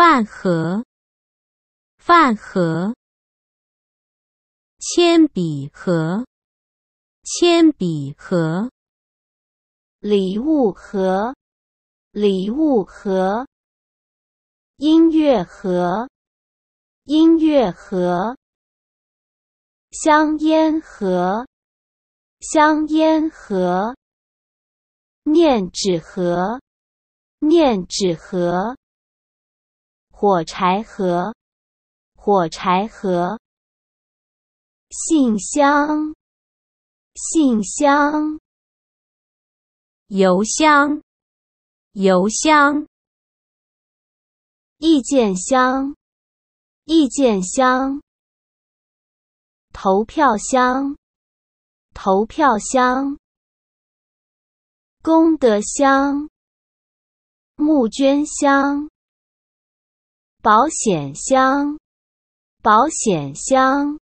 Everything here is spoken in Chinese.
饭盒，饭盒；铅笔盒，铅笔盒；礼物盒，礼物盒；音乐盒，音乐盒；香烟盒，香烟盒；面纸盒，面纸盒。火柴盒，火柴盒；信箱，信箱；邮箱，邮箱；意见箱，意见箱；投票箱，投票箱；功德箱，募捐箱。保险箱，保险箱。